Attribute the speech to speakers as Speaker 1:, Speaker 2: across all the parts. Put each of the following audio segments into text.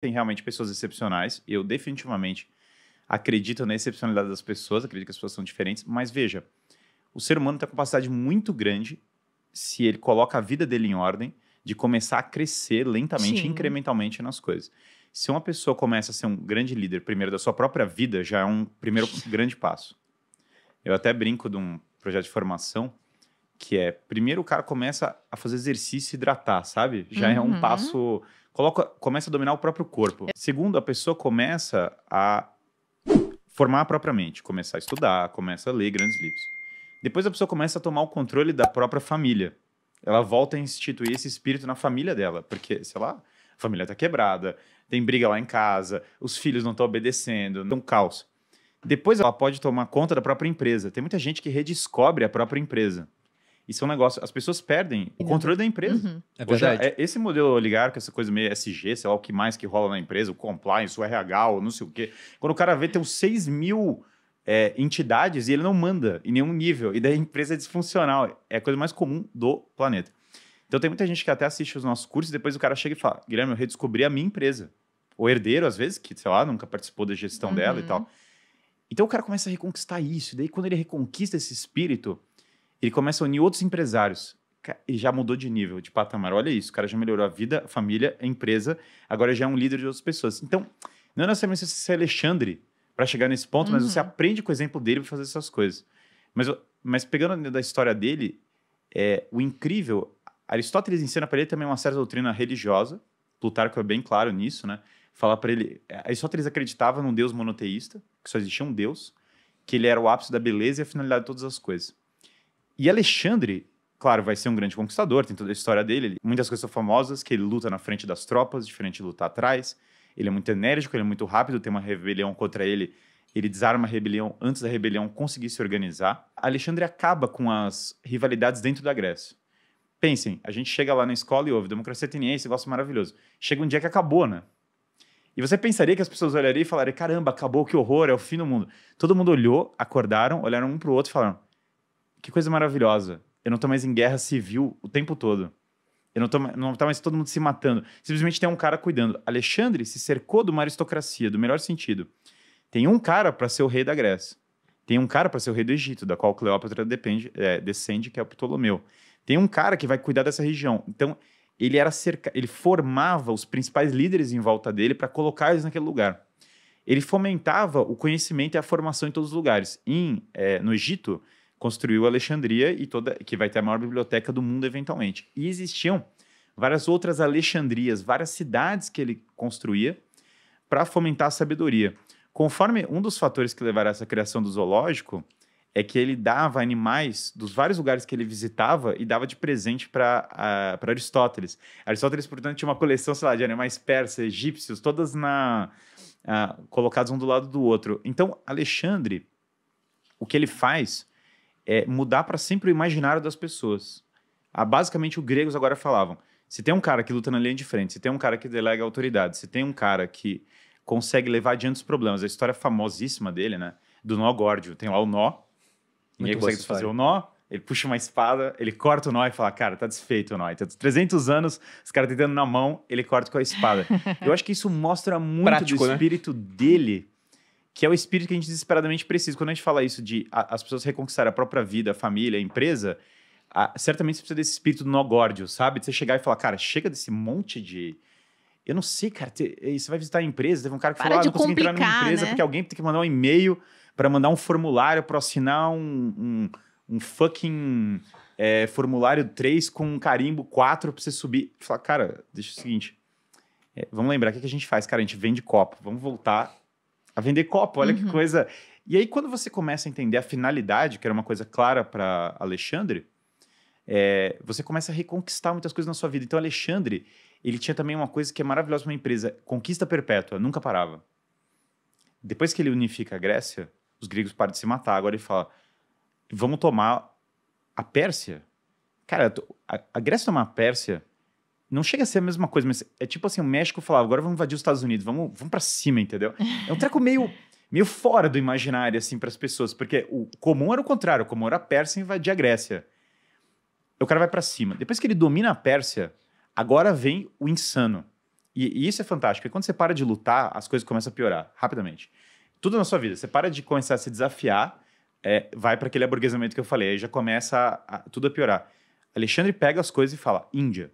Speaker 1: tem realmente pessoas excepcionais. Eu definitivamente acredito na excepcionalidade das pessoas, acredito que as pessoas são diferentes, mas veja, o ser humano tem uma capacidade muito grande se ele coloca a vida dele em ordem de começar a crescer lentamente, Sim. incrementalmente nas coisas. Se uma pessoa começa a ser um grande líder, primeiro da sua própria vida, já é um primeiro grande passo. Eu até brinco de um projeto de formação que é primeiro o cara começa a fazer exercício e hidratar, sabe? Já uhum. é um uhum. passo coloca, começa a dominar o próprio corpo. Segundo, a pessoa começa a formar a própria mente, começar a estudar, começa a ler grandes livros. Depois a pessoa começa a tomar o controle da própria família. Ela volta a instituir esse espírito na família dela, porque, sei lá, a família está quebrada, tem briga lá em casa, os filhos não estão obedecendo, é um caos. Depois ela pode tomar conta da própria empresa. Tem muita gente que redescobre a própria empresa. Isso é um negócio. As pessoas perdem o controle da empresa. Uhum. É verdade. Hoje, é, esse modelo oligarca, essa coisa meio SG, sei lá o que mais que rola na empresa, o compliance, o RH, ou não sei o quê. Quando o cara vê, tem uns 6 mil é, entidades e ele não manda em nenhum nível. E daí a empresa é disfuncional. É a coisa mais comum do planeta. Então tem muita gente que até assiste os nossos cursos e depois o cara chega e fala: Guilherme, eu redescobri a minha empresa. O herdeiro, às vezes, que, sei lá, nunca participou da gestão uhum. dela e uhum. tal. Então o cara começa a reconquistar isso. E daí, quando ele reconquista esse espírito, ele começa a unir outros empresários. Ele já mudou de nível, de patamar. Olha isso, o cara já melhorou a vida, a família, a empresa, agora já é um líder de outras pessoas. Então, não é necessariamente você é Alexandre para chegar nesse ponto, uhum. mas você uhum. aprende com o exemplo dele para fazer essas coisas. Mas, mas pegando da história dele, é, o incrível, Aristóteles ensina para ele também uma certa doutrina religiosa, Plutarco é bem claro nisso, né? Falar para ele, é, Aristóteles acreditava num Deus monoteísta, que só existia um Deus, que ele era o ápice da beleza e a finalidade de todas as coisas. E Alexandre, claro, vai ser um grande conquistador, tem toda a história dele. muitas coisas são famosas, que ele luta na frente das tropas, diferente de lutar atrás. Ele é muito enérgico, ele é muito rápido, tem uma rebelião contra ele. Ele desarma a rebelião antes da rebelião conseguir se organizar. Alexandre acaba com as rivalidades dentro da Grécia. Pensem, a gente chega lá na escola e ouve democracia ateniense, esse negócio maravilhoso. Chega um dia que acabou, né? E você pensaria que as pessoas olhariam e falariam: caramba, acabou, que horror, é o fim do mundo. Todo mundo olhou, acordaram, olharam um para o outro e falaram: que coisa maravilhosa. Eu não tô mais em guerra civil o tempo todo. Eu não tô, não tá mais todo mundo se matando. Simplesmente tem um cara cuidando. Alexandre se cercou de uma aristocracia, do melhor sentido. Tem um cara para ser o rei da Grécia. Tem um cara para ser o rei do Egito, da qual Cleópatra depende, é, descende, que é o Ptolomeu. Tem um cara que vai cuidar dessa região. Então, ele era cerca, ele formava os principais líderes em volta dele para colocar eles naquele lugar. Ele fomentava o conhecimento e a formação em todos os lugares. Em, é, no Egito, construiu Alexandria e toda que vai ter a maior biblioteca do mundo eventualmente. E existiam várias outras Alexandrias, várias cidades que ele construía para fomentar a sabedoria. Conforme um dos fatores que levaram a essa criação do zoológico é que ele dava animais dos vários lugares que ele visitava e dava de presente para Aristóteles. Aristóteles, portanto, tinha uma coleção, sei lá, de animais persas, egípcios, todas na uh, ah, colocados um do lado do outro. Então, Alexandre, o que ele faz é, mudar para sempre o imaginário das pessoas. Ah, basicamente, os gregos agora falavam: se tem um cara que luta na linha de frente, se tem um cara que delega autoridade, se tem um cara que consegue levar adiante os problemas, a história famosíssima dele, né? Do nó górdio. Tem lá o nó, ninguém Muito consegue desfazer o nó, ele puxa uma espada, ele corta o nó e fala: Cara, tá desfeito o nó. Então, 300 anos, os caras tentando na mão, ele corta com a espada. Eu acho que isso mostra muito Prático, do né? espírito né? dele que é o espírito que a gente desesperadamente precisa. Quando a gente fala isso de a, as pessoas reconquistarem a própria vida, a família, a empresa, a, certamente você precisa desse espírito do nogórdio, sabe? De você chegar e falar, cara, chega desse monte de. Eu não sei, cara, te, você vai visitar a empresa, teve um cara que Para falou, ah, não consegui entrar numa empresa né? porque alguém tem que mandar um e-mail para mandar um formulário para assinar um, um, um fucking é, formulário 3 com um carimbo 4 para você subir. Falar, cara, deixa o seguinte, é, vamos lembrar o que, que a gente faz, cara, a gente vende copo, vamos voltar a vender copo, olha uhum. que coisa. E aí, quando você começa a entender a finalidade, que era uma coisa clara para Alexandre, é, você começa a reconquistar muitas coisas na sua vida. Então, Alexandre, ele tinha também uma coisa que é maravilhosa para uma empresa: conquista perpétua, nunca parava. Depois que ele unifica a Grécia, os gregos param de se matar. Agora ele fala: vamos tomar a Pérsia. Cara, a, a Grécia tomar a Pérsia não chega a ser a mesma coisa, mas é tipo assim, o México falava, agora vamos invadir os Estados Unidos, vamos, vamos para cima, entendeu? É um treco meio meio fora do imaginário assim para as pessoas, porque o comum era o contrário, o comum era a Pérsia invadir a Grécia. O cara vai para cima. Depois que ele domina a Pérsia, agora vem o insano. E, e isso é fantástico. E quando você para de lutar, as coisas começam a piorar rapidamente. Tudo na sua vida, você para de começar a se desafiar, é, vai para aquele aburguesamento que eu falei, aí já começa a, a, tudo a piorar. Alexandre pega as coisas e fala: Índia.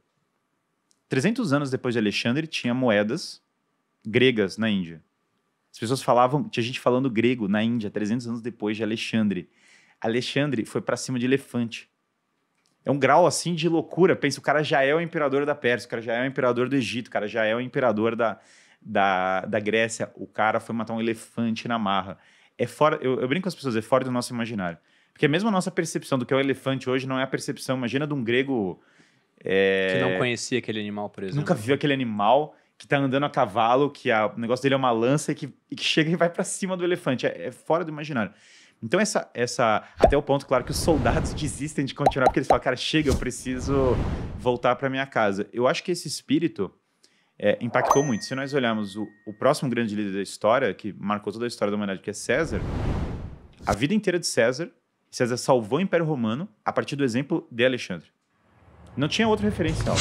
Speaker 1: 300 anos depois de Alexandre, tinha moedas gregas na Índia. As pessoas falavam, tinha gente falando grego na Índia 300 anos depois de Alexandre. Alexandre foi para cima de elefante. É um grau assim de loucura. Pensa, o cara já é o imperador da Pérsia, o cara já é o imperador do Egito, o cara já é o imperador da, da, da Grécia. O cara foi matar um elefante na marra. É fora, eu, eu brinco com as pessoas, é fora do nosso imaginário. Porque mesmo a nossa percepção do que é o elefante hoje não é a percepção, imagina de um grego é... Que não conhecia aquele animal, por exemplo. Nunca viu aquele animal que tá andando a cavalo, que a... o negócio dele é uma lança e que, e que chega e vai para cima do elefante. É, é, fora do imaginário. Então, essa, essa. Até o ponto, claro, que os soldados desistem de continuar, porque eles falam, cara, chega, eu preciso voltar para minha casa. Eu acho que esse espírito é, impactou muito. Se nós olharmos o, o próximo grande líder da história, que marcou toda a história da humanidade, que é César, a vida inteira de César, César salvou o Império Romano a partir do exemplo de Alexandre. Não tinha outro referencial.